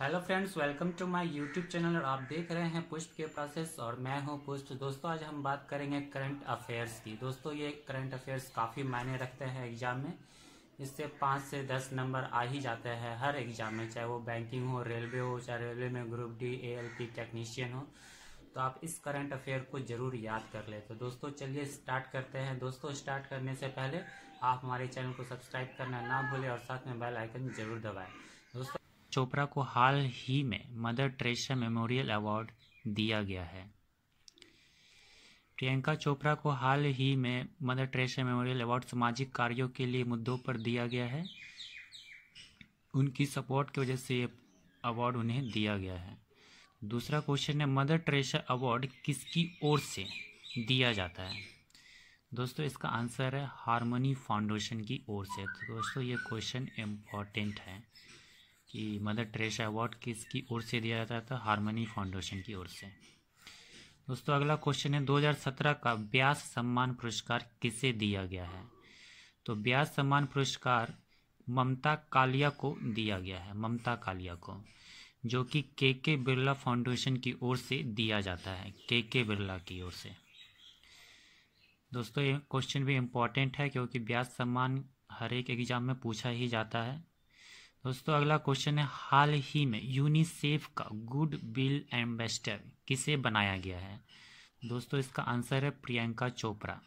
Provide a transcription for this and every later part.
hello friends welcome to my YouTube channel और आप देख रहे हैं पुष्प के प्रोसेस और मैं हूं पुष्प दोस्तों आज हम बात करेंगे करंट अफेयर्स की दोस्तों ये करंट अफेयर्स काफ़ी मायने रखते हैं एग्जाम में इससे पाँच से दस नंबर आ ही जाते हैं हर एग्जाम में चाहे वो बैंकिंग हो रेलवे हो चाहे रेलवे में group D A L P technician हो तो आप इस करंट अफेयर को जरूर याद कर ले तो दोस्तों चलिए स्टार्ट करते हैं दोस्तों स्टार्ट करने से पहले आप हमारे चैनल को सब्सक्राइब करना ना भूलें और साथ में बेल आइकन जरूर दबाएं चोपड़ा को हाल ही में मदर ट्रेशा मेमोरियल अवार्ड दिया गया है प्रियंका चोपड़ा को हाल ही में मदर ट्रेशा मेमोरियल अवार्ड सामाजिक कार्यों के लिए मुद्दों पर दिया गया है उनकी सपोर्ट की वजह से ये अवार्ड उन्हें दिया गया है दूसरा क्वेश्चन है मदर ट्रेशा अवार्ड किसकी ओर से दिया जाता है दोस्तों इसका आंसर है हारमोनी फाउंडेशन की ओर से तो दोस्तों ये क्वेश्चन इम्पॉर्टेंट है कि मदर ट्रेस अवार्ड किसकी ओर से दिया जाता था हारमोनी फाउंडेशन की ओर से दोस्तों अगला क्वेश्चन है 2017 का ब्यास सम्मान पुरस्कार किसे दिया गया है तो ब्यास सम्मान पुरस्कार ममता कालिया को दिया गया है ममता कालिया को जो कि के के बिरला फाउंडेशन की ओर से दिया जाता है के के बिरला की ओर से दोस्तों ये क्वेश्चन भी इम्पॉर्टेंट है क्योंकि ब्यास सम्मान हर एक एग्ज़ाम में पूछा ही जाता है दोस्तों अगला क्वेश्चन है हाल ही में यूनिसेफ का गुड विल एम्बेसडर किसे बनाया गया है दोस्तों इसका आंसर है प्रियंका चोपड़ा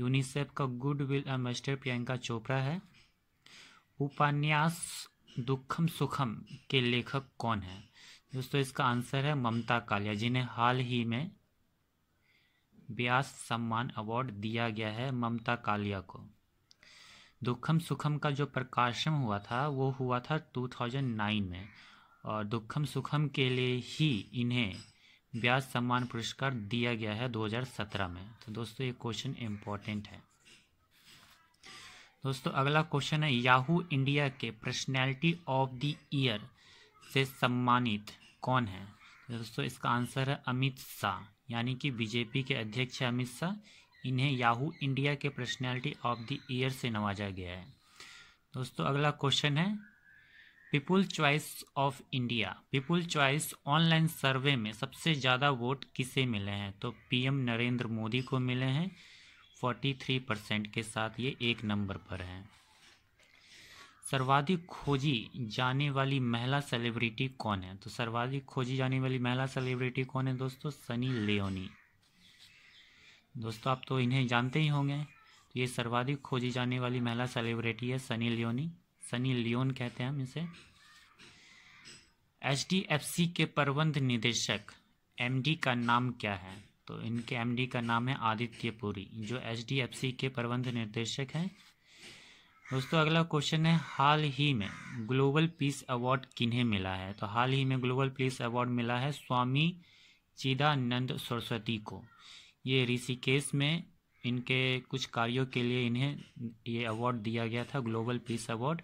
यूनिसेफ का goodwill ambassador Priyanka Chopra है उपन्यास दुखम सुखम के लेखक कौन है दोस्तों इसका आंसर है ममता कालिया जिन्हें हाल ही में ब्यास सम्मान अवार्ड दिया गया है ममता कालिया को दुखम सुखम का जो प्रकाशन हुआ था वो हुआ था 2009 में और दुखम सुखम के लिए ही इन्हें ब्याज सम्मान पुरस्कार दिया गया है 2017 में तो दोस्तों ये क्वेश्चन इम्पोर्टेंट है दोस्तों अगला क्वेश्चन है याहू इंडिया के पर्सनैलिटी ऑफ द ईयर से सम्मानित कौन है तो दोस्तों इसका आंसर है अमित शाह यानी कि बीजेपी के अध्यक्ष अमित शाह इन्हें याहू इंडिया के पर्सनैलिटी ऑफ द ईयर से नवाजा गया है दोस्तों अगला क्वेश्चन है people choice of India people choice online survey में सबसे ज़्यादा वोट किसे मिले हैं तो पीएम नरेंद्र मोदी को मिले हैं 43 परसेंट के साथ ये एक नंबर पर हैं सर्वाधिक खोजी जाने वाली महिला सेलिब्रिटी कौन है तो सर्वाधिक खोजी जाने वाली महिला सेलिब्रिटी कौन है दोस्तों सनी लियोनी दोस्तों आप तो इन्हें जानते ही होंगे तो ये सर्वाधिक खोजी जाने वाली महिला सेलिब्रिटी है सनी लियोनी सनी लियोन कहते हैं हम इसे एच के प्रबंध निदेशक एम का नाम क्या है तो इनके एम का नाम है आदित्य पुरी जो एच के प्रबंध निदेशक हैं दोस्तों अगला क्वेश्चन है हाल ही में ग्लोबल पीस अवार्ड किन्हें मिला है तो हाल ही में ग्लोबल पीस अवार्ड मिला है स्वामी चिदानंद सरस्वती को ये ऋषिकेश में इनके कुछ कार्यों के लिए इन्हें ये अवार्ड दिया गया था ग्लोबल पीस अवार्ड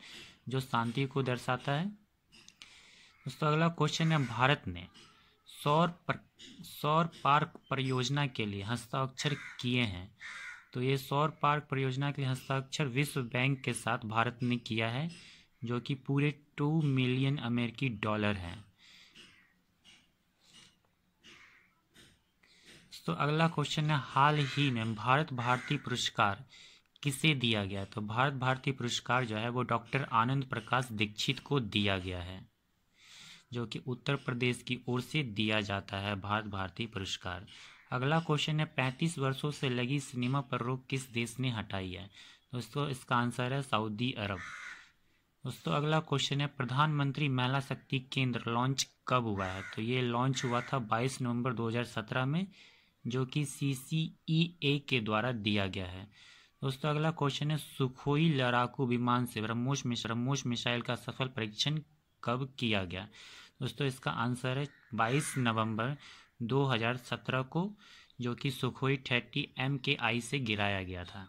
जो शांति को दर्शाता है दोस्तों अगला क्वेश्चन है भारत ने सौर पर सौर पार्क परियोजना के लिए हस्ताक्षर किए हैं तो ये सौर पार्क परियोजना के लिए हस्ताक्षर विश्व बैंक के साथ भारत ने किया है जो कि पूरे टू मिलियन अमेरिकी डॉलर हैं दोस्तों अगला क्वेश्चन है हाल ही में भारत भारती पुरस्कार किसे दिया गया तो भारत भारती पुरस्कार जो है वो डॉक्टर आनंद प्रकाश दीक्षित को दिया गया है जो कि उत्तर प्रदेश की ओर से दिया जाता है भारत भारती पुरस्कार अगला क्वेश्चन है पैंतीस वर्षों से लगी सिनेमा पर रोक किस देश ने हटाई है दोस्तों इसका आंसर है सऊदी अरब दोस्तों अगला क्वेश्चन है प्रधानमंत्री महिला शक्ति केंद्र लॉन्च कब हुआ है तो ये लॉन्च हुआ था 22 नवंबर 2017 में जो कि सी सी ई ए के द्वारा दिया गया है दोस्तों अगला क्वेश्चन है सुखोई लड़ाकू विमान से ब्रह्मोस ब्रह्मोस मिसाइल का सफल परीक्षण कब किया गया दोस्तों इसका आंसर है दो नवंबर 2017 को जो कि सुखोई थर्टी एम के आई से गिराया गया था